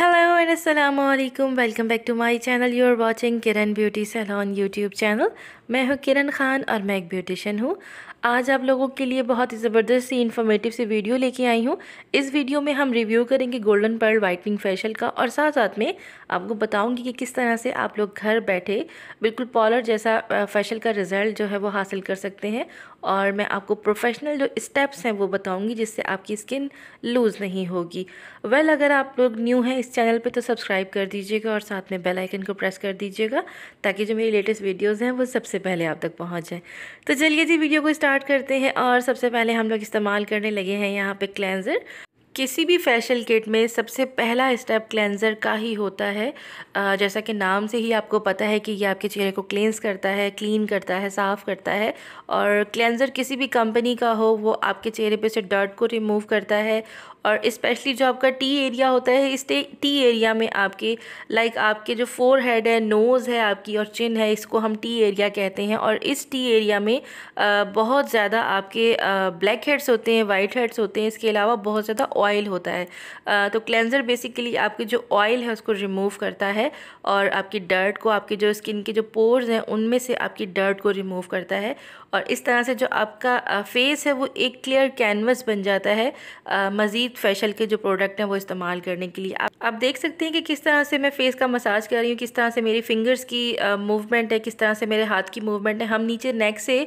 hello and अस्सलाम वालेकुम welcome back to my channel you are watching Kiran beauty salon YouTube channel मैं हूँ किरण खान और मैं एक ब्यूटिशन हूँ आज आप लोगों के लिए बहुत ही ज़बरदस्त सी इन्फॉर्मेटिव सी वीडियो लेके आई हूँ इस वीडियो में हम रिव्यू करेंगे गोल्डन पर्ल वाइटनिंग फेशियल का और साथ साथ में आपको बताऊँगी कि किस तरह से आप लोग घर बैठे बिल्कुल पॉलर जैसा फेशियल का रिज़ल्ट जो है वो हासिल कर सकते हैं और मैं आपको प्रोफेशनल जो स्टेप्स हैं वो बताऊँगी जिससे आपकी स्किन लूज़ नहीं होगी वेल well, अगर आप लोग न्यू हैं इस चैनल पर तो सब्सक्राइब कर दीजिएगा और साथ में बेलाइकन को प्रेस कर दीजिएगा ताकि जो मेरी लेटेस्ट वीडियोज़ हैं वो सबसे पहले आप तक पहुँच जाए तो चलिए जी वीडियो को स्टार्ट स्टार्ट करते हैं और सबसे पहले हम लोग इस्तेमाल करने लगे हैं यहाँ पे क्लेंज़र किसी भी फेशियल किट में सबसे पहला स्टेप क्लेंज़र का ही होता है जैसा कि नाम से ही आपको पता है कि ये आपके चेहरे को क्लेंस करता है क्लीन करता है साफ़ करता है और क्लेंज़र किसी भी कंपनी का हो वो आपके चेहरे पे से डर्ट को रिमूव करता है और इस्पेशली जो आपका टी एरिया होता है इस टी एरिया में आपके लाइक आपके जो फोर हेड है नोज़ है आपकी और चिन है इसको हम टी एरिया कहते हैं और इस टी एरिया में बहुत ज़्यादा आपके ब्लैक हेड्स होते हैं वाइट हेड्स होते हैं इसके अलावा बहुत ज़्यादा ऑयल होता है तो क्लेंज़र बेसिकली आपकी जो ऑयल है उसको रिमूव करता है और आपकी डर्ट को आपकी जो स्किन के जो पोर्स हैं उनमें से आपकी डर्ट को रिमूव करता है और इस तरह से जो आपका फेस है वो एक क्लियर कैनवस बन जाता है मज़ीद फेशल के जो प्रोडक्ट हैं वो इस्तेमाल करने के लिए आप आप देख सकते हैं कि किस तरह से मैं फ़ेस का मसाज कर रही हूँ किस तरह से मेरी फिंगर्स की मूवमेंट है किस तरह से मेरे हाथ की मूवमेंट है हम नीचे नेक से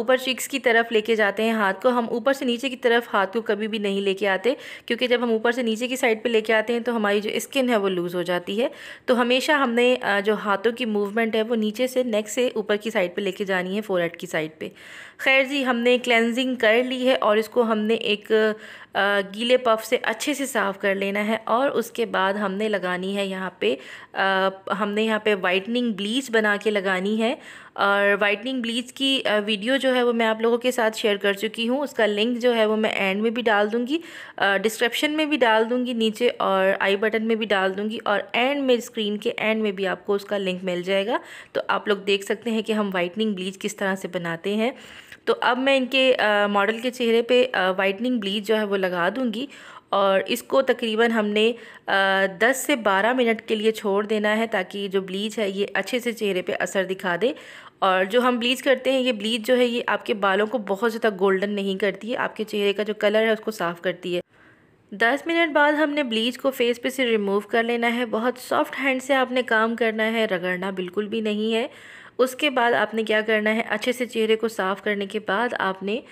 ऊपर चिक्स की तरफ लेके जाते हैं हाथ को हम ऊपर से नीचे की तरफ हाथ को कभी भी नहीं लेके आते क्योंकि जब हम ऊपर से नीचे की साइड पे लेके आते हैं तो हमारी जो स्किन है वो लूज़ हो जाती है तो हमेशा हमने जो हाथों की मूवमेंट है वो नीचे से नेक से ऊपर की साइड पर लेके जानी है फोर की साइड पर खैर जी हमने क्लेंजिंग कर ली है और इसको हमने एक गीले पफ से अच्छे से साफ़ कर लेना है और उसके बाद हमने लगानी है यहाँ पे आ, हमने यहाँ पे वाइटनिंग ब्लीच बना के लगानी है और वाइटनिंग ब्लीच की वीडियो जो है वो मैं आप लोगों के साथ शेयर कर चुकी हूँ उसका लिंक जो है वो मैं एंड में भी डाल दूँगी डिस्क्रिप्शन में भी डाल दूँगी नीचे और आई बटन में भी डाल दूँगी और एंड में स्क्रीन के एंड में भी आपको उसका लिंक मिल जाएगा तो आप लोग देख सकते हैं कि हम वाइटनिंग ब्लीच किस तरह से बनाते हैं तो अब मैं इनके मॉडल के चेहरे पे वाइटनिंग ब्लीच जो है वो लगा दूँगी और इसको तकरीबन हमने दस से बारह मिनट के लिए छोड़ देना है ताकि जो ब्लीच है ये अच्छे से चेहरे पे असर दिखा दे और जो हम ब्लीच करते हैं ये ब्लीच जो है ये आपके बालों को बहुत ज़्यादा गोल्डन नहीं करती है आपके चेहरे का जो कलर है उसको साफ़ करती है दस मिनट बाद हमने ब्लीच को फेस पे से रिमूव कर लेना है बहुत सॉफ्ट हैंड से आपने काम करना है रगड़ना बिल्कुल भी नहीं है उसके बाद आपने क्या करना है अच्छे से चेहरे को साफ़ करने के बाद आपने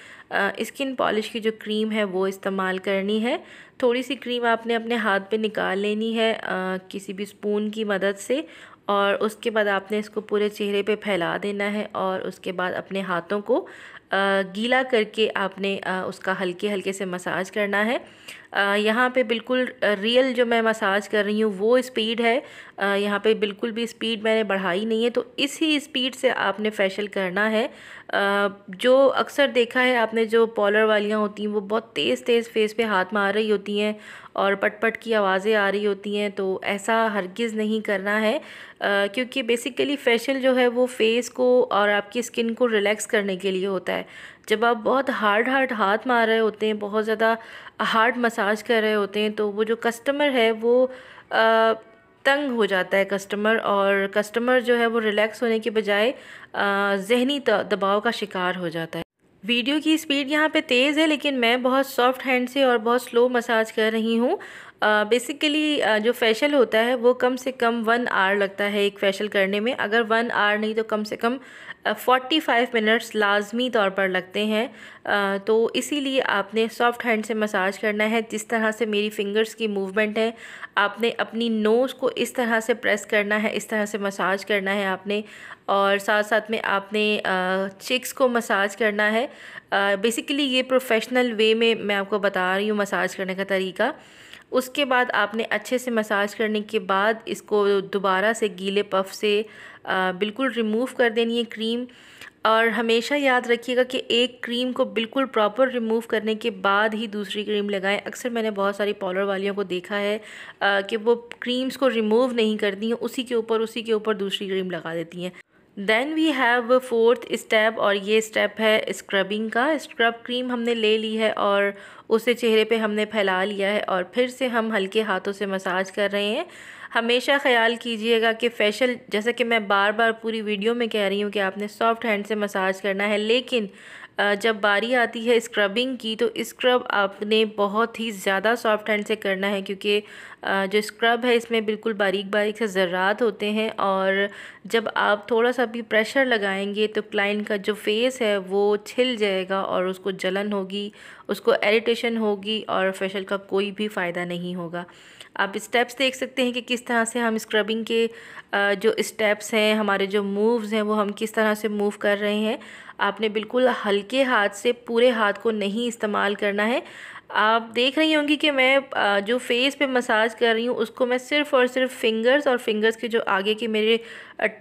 स्किन पॉलिश की जो क्रीम है वो इस्तेमाल करनी है थोड़ी सी क्रीम आपने अपने हाथ पे निकाल लेनी है आ, किसी भी स्पून की मदद से और उसके बाद आपने इसको पूरे चेहरे पे फैला देना है और उसके बाद अपने हाथों को गीला करके आपने उसका हल्के हल्के से मसाज करना है यहाँ पे बिल्कुल रियल जो मैं मसाज कर रही हूँ वो स्पीड है यहाँ पे बिल्कुल भी स्पीड मैंने बढ़ाई नहीं है तो इसी स्पीड से आपने फेशियल करना है जो अक्सर देखा है आपने जो पॉलर वालियाँ होती हैं वो बहुत तेज़ तेज़ फेस पे हाथ मार रही होती हैं और पटपट पट की आवाज़ें आ रही होती हैं तो ऐसा हरगिज़ नहीं करना है क्योंकि बेसिकली फेशियल जो है वो फेस को और आपकी स्किन को रिलैक्स करने के लिए होता है जब आप बहुत हार्ड हार्ड हाथ मार रहे होते हैं बहुत ज़्यादा हार्ड मसाज कर रहे होते हैं तो वो जो कस्टमर है वो तंग हो जाता है कस्टमर और कस्टमर जो है वो रिलैक्स होने के बजाय जहनी दबाव का शिकार हो जाता है वीडियो की स्पीड यहाँ पे तेज़ है लेकिन मैं बहुत सॉफ्ट हैंड से और बहुत स्लो मसाज कर रही हूँ बेसिकली uh, uh, जो फेशियल होता है वो कम से कम वन आवर लगता है एक फेशियल करने में अगर वन आवर नहीं तो कम से कम फ़ोर्टी फ़ाइव मिनट्स लाजमी तौर पर लगते हैं तो इसीलिए आपने सॉफ्ट हैंड से मसाज करना है जिस तरह से मेरी फ़िंगर्स की मूवमेंट है आपने अपनी नोज़ को इस तरह से प्रेस करना है इस तरह से मसाज करना है आपने और साथ साथ में आपने चिक्स को मसाज करना है बेसिकली ये प्रोफेशनल वे में मैं आपको बता रही हूँ मसाज करने का तरीका उसके बाद आपने अच्छे से मसाज करने के बाद इसको दोबारा से गीले पफ से आ, बिल्कुल रिमूव कर देनी है क्रीम और हमेशा याद रखिएगा कि एक क्रीम को बिल्कुल प्रॉपर रिमूव करने के बाद ही दूसरी क्रीम लगाएं अक्सर मैंने बहुत सारी पॉलर वालियों को देखा है आ, कि वो क्रीम्स को रिमूव नहीं करती हैं उसी के ऊपर उसी के ऊपर दूसरी क्रीम लगा देती हैं then we have fourth step और ये स्टेप है स्क्रबिंग का स्क्रब क्रीम हमने ले ली है और उसे चेहरे पे हमने फैला लिया है और फिर से हम हल्के हाथों से मसाज कर रहे हैं हमेशा ख्याल कीजिएगा कि फेशियल जैसा कि मैं बार बार पूरी वीडियो में कह रही हूँ कि आपने सॉफ्ट हैंड से मसाज करना है लेकिन जब बारी आती है स्क्रबिंग की तो स्क्रब आपने बहुत ही ज़्यादा सॉफ्ट हैंड से करना है क्योंकि जो स्क्रब है इसमें बिल्कुल बारीक बारीक से ज़रात होते हैं और जब आप थोड़ा सा भी प्रेशर लगाएंगे तो क्लाइंट का जो फेस है वो छिल जाएगा और उसको जलन होगी उसको एरिटेशन होगी और फेशल का कोई भी फ़ायदा नहीं होगा आप स्टेप्स देख सकते हैं कि किस तरह से हम स्क्रबिंग के जो स्टेप्स हैं हमारे जो मूव्स हैं वो हम किस तरह से मूव कर रहे हैं आपने बिल्कुल हल्के हाथ से पूरे हाथ को नहीं इस्तेमाल करना है आप देख रही होंगी कि मैं जो फेस पे मसाज कर रही हूँ उसको मैं सिर्फ और सिर्फ फिंगर्स और फिंगर्स के जो आगे के मेरे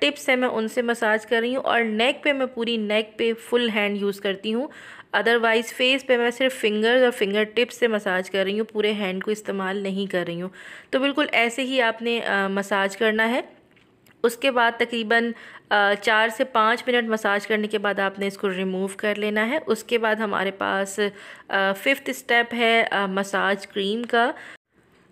टिप्स हैं मैं उनसे मसाज कर रही हूँ और नेक पे मैं पूरी नेक पे फुल हैंड यूज़ करती हूँ अदरवाइज़ फेस पे मैं सिर्फ फिंगर्स और फिंगर टिप्स से मसाज कर रही हूँ पूरे हैंड को इस्तेमाल नहीं कर रही हूँ तो बिल्कुल ऐसे ही आपने मसाज करना है उसके बाद तकरीबन चार से पाँच मिनट मसाज करने के बाद आपने इसको रिमूव कर लेना है उसके बाद हमारे पास फिफ्थ स्टेप है मसाज क्रीम का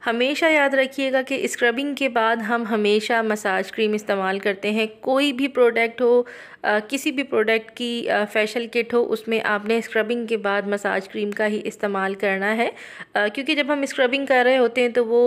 हमेशा याद रखिएगा कि स्क्रबिंग के बाद हम हमेशा मसाज क्रीम इस्तेमाल करते हैं कोई भी प्रोडक्ट हो आ, किसी भी प्रोडक्ट की आ, फेशल किट हो उसमें आपने स्क्रबिंग के बाद मसाज क्रीम का ही इस्तेमाल करना है आ, क्योंकि जब हम स्क्रबिंग कर रहे होते हैं तो वो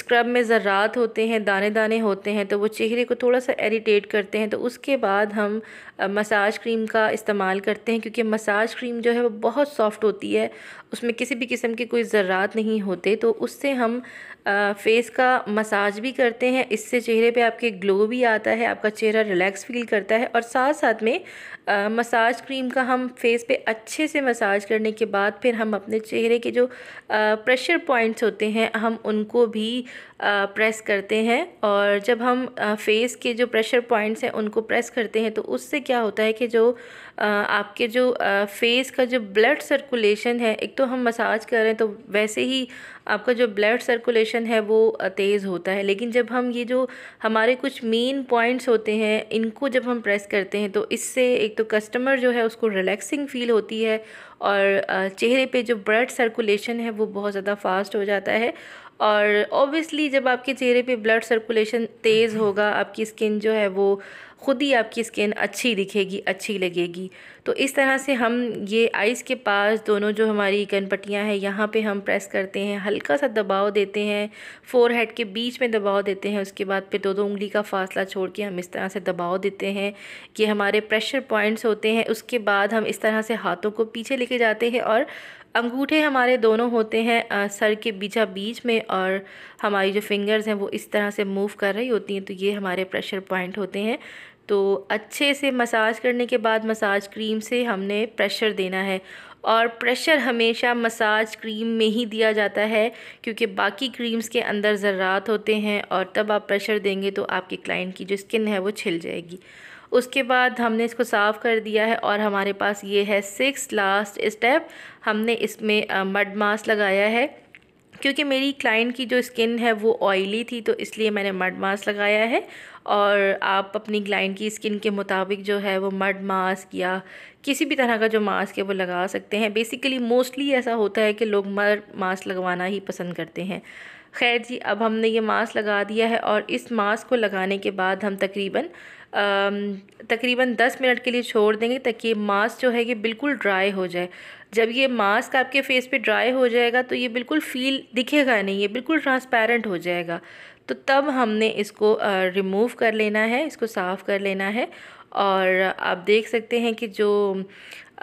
स्क्रब में ज़रात होते हैं दाने दाने होते हैं तो वो चेहरे को थोड़ा सा इरीटेट करते हैं तो उसके बाद हम मसाज क्रीम का इस्तेमाल करते हैं क्योंकि मसाज क्रीम जो है वो बहुत सॉफ्ट होती है उसमें किसी भी किस्म के कोई ज़रात नहीं होते तो उससे हम फेस का मसाज भी करते हैं इससे चेहरे पे आपके ग्लो भी आता है आपका चेहरा रिलैक्स फील करता है और साथ साथ में मसाज क्रीम का हम फेस पे अच्छे से मसाज करने के बाद फिर हम अपने चेहरे के जो प्रेशर पॉइंट्स होते हैं हम उनको भी प्रेस करते हैं और जब हम फेस के जो प्रेशर पॉइंट्स हैं उनको प्रेस करते हैं तो उससे क्या होता है कि जो आपके जो फेस का जो ब्लड सर्कुलेशन है एक तो हम मसाज करें तो वैसे ही आपका जो ब्लड सर्कुलेशन है वो तेज़ होता है लेकिन जब हम ये जो हमारे कुछ मेन पॉइंट्स होते हैं इनको जब हम प्रेस करते हैं तो इससे एक तो कस्टमर जो है उसको रिलैक्सिंग फील होती है और चेहरे पे जो ब्लड सर्कुलेशन है वो बहुत ज़्यादा फास्ट हो जाता है और ऑब्वियसली जब आपके चेहरे पे ब्लड सर्कुलेशन तेज़ होगा आपकी स्किन जो है वो ख़ुद ही आपकी स्किन अच्छी दिखेगी अच्छी लगेगी तो इस तरह से हम ये आइस के पास दोनों जो हमारी कनपट्टियाँ हैं यहाँ पे हम प्रेस करते हैं हल्का सा दबाव देते हैं फोर हेड के बीच में दबाव देते हैं उसके बाद फिर दो दो उंगली का फासला छोड़ के हम इस तरह से दबाव देते हैं कि हमारे प्रेशर पॉइंट्स होते हैं उसके बाद हम इस तरह से हाथों को पीछे लेके जाते हैं और अंगूठे हमारे दोनों होते हैं सर के बीचा बीच में और हमारी जो फिंगर्स हैं वो इस तरह से मूव कर रही होती हैं तो ये हमारे प्रेशर पॉइंट होते हैं तो अच्छे से मसाज करने के बाद मसाज क्रीम से हमने प्रेशर देना है और प्रेशर हमेशा मसाज क्रीम में ही दिया जाता है क्योंकि बाकी क्रीम्स के अंदर ज़रात होते हैं और तब आप प्रेशर देंगे तो आपके क्लाइंट की जो स्किन है वो छिल जाएगी उसके बाद हमने इसको साफ़ कर दिया है और हमारे पास ये है सिक्स लास्ट स्टेप हमने इसमें मड मास्क लगाया है क्योंकि मेरी क्लाइंट की जो स्किन है वो ऑयली थी तो इसलिए मैंने मड मास्क लगाया है और आप अपनी क्लाइंट की स्किन के मुताबिक जो है वो मड मास्क या किसी भी तरह का जो मास्क है वो लगा सकते हैं बेसिकली मोस्टली ऐसा होता है कि लोग मड मास्क लगवाना ही पसंद करते हैं खैर जी अब हमने ये मास्क लगा दिया है और इस मास्क को लगाने के बाद हम तकरीबन तकरीबन दस मिनट के लिए छोड़ देंगे ताकि ये मास्क जो है ये बिल्कुल ड्राई हो जाए जब ये मास्क आपके फेस पे ड्राई हो जाएगा तो ये बिल्कुल फील दिखेगा नहीं ये बिल्कुल ट्रांसपेरेंट हो जाएगा तो तब हमने इसको रिमूव कर लेना है इसको साफ़ कर लेना है और आप देख सकते हैं कि जो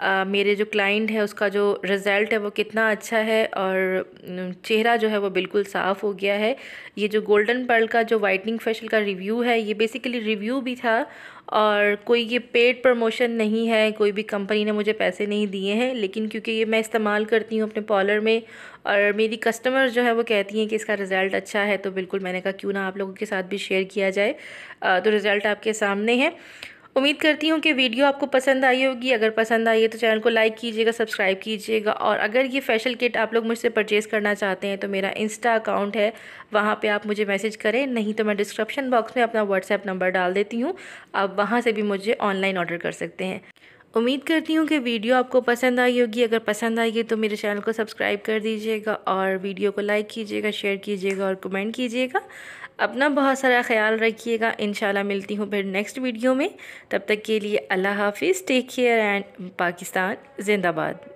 आ, मेरे जो क्लाइंट है उसका जो रिज़ल्ट है वो कितना अच्छा है और चेहरा जो है वो बिल्कुल साफ़ हो गया है ये जो गोल्डन पर्ल का जो वाइटनिंग फेशियल का रिव्यू है ये बेसिकली रिव्यू भी था और कोई ये पेड प्रमोशन नहीं है कोई भी कंपनी ने मुझे पैसे नहीं दिए हैं लेकिन क्योंकि ये मैं इस्तेमाल करती हूँ अपने पॉलर में और मेरी कस्टमर जो है वो कहती हैं कि इसका रिज़ल्ट अच्छा है तो बिल्कुल मैंने कहा क्यों ना आप लोगों के साथ भी शेयर किया जाए तो रिज़ल्ट आपके सामने है उम्मीद करती हूँ कि वीडियो आपको पसंद आई होगी अगर पसंद आई है तो चैनल को लाइक कीजिएगा सब्सक्राइब कीजिएगा और अगर ये फेशियल किट आप लोग मुझसे परचेज़ करना चाहते हैं तो मेरा इंस्टा अकाउंट है वहाँ पर आप मुझे मैसेज करें नहीं तो मैं डिस्क्रिप्शन बॉक्स में अपना व्हाट्सएप नंबर डाल देती हूँ आप वहाँ से भी मुझे ऑनलाइन ऑर्डर कर सकते हैं उम्मीद करती हूँ कि वीडियो आपको पसंद आई होगी अगर पसंद आई है तो मेरे चैनल को सब्सक्राइब कर दीजिएगा और वीडियो को लाइक कीजिएगा शेयर कीजिएगा और कमेंट कीजिएगा अपना बहुत सारा ख्याल रखिएगा इन मिलती हूँ फिर नेक्स्ट वीडियो में तब तक के लिए अल्लाह हाफिज़ टेक केयर एंड पाकिस्तान जिंदाबाद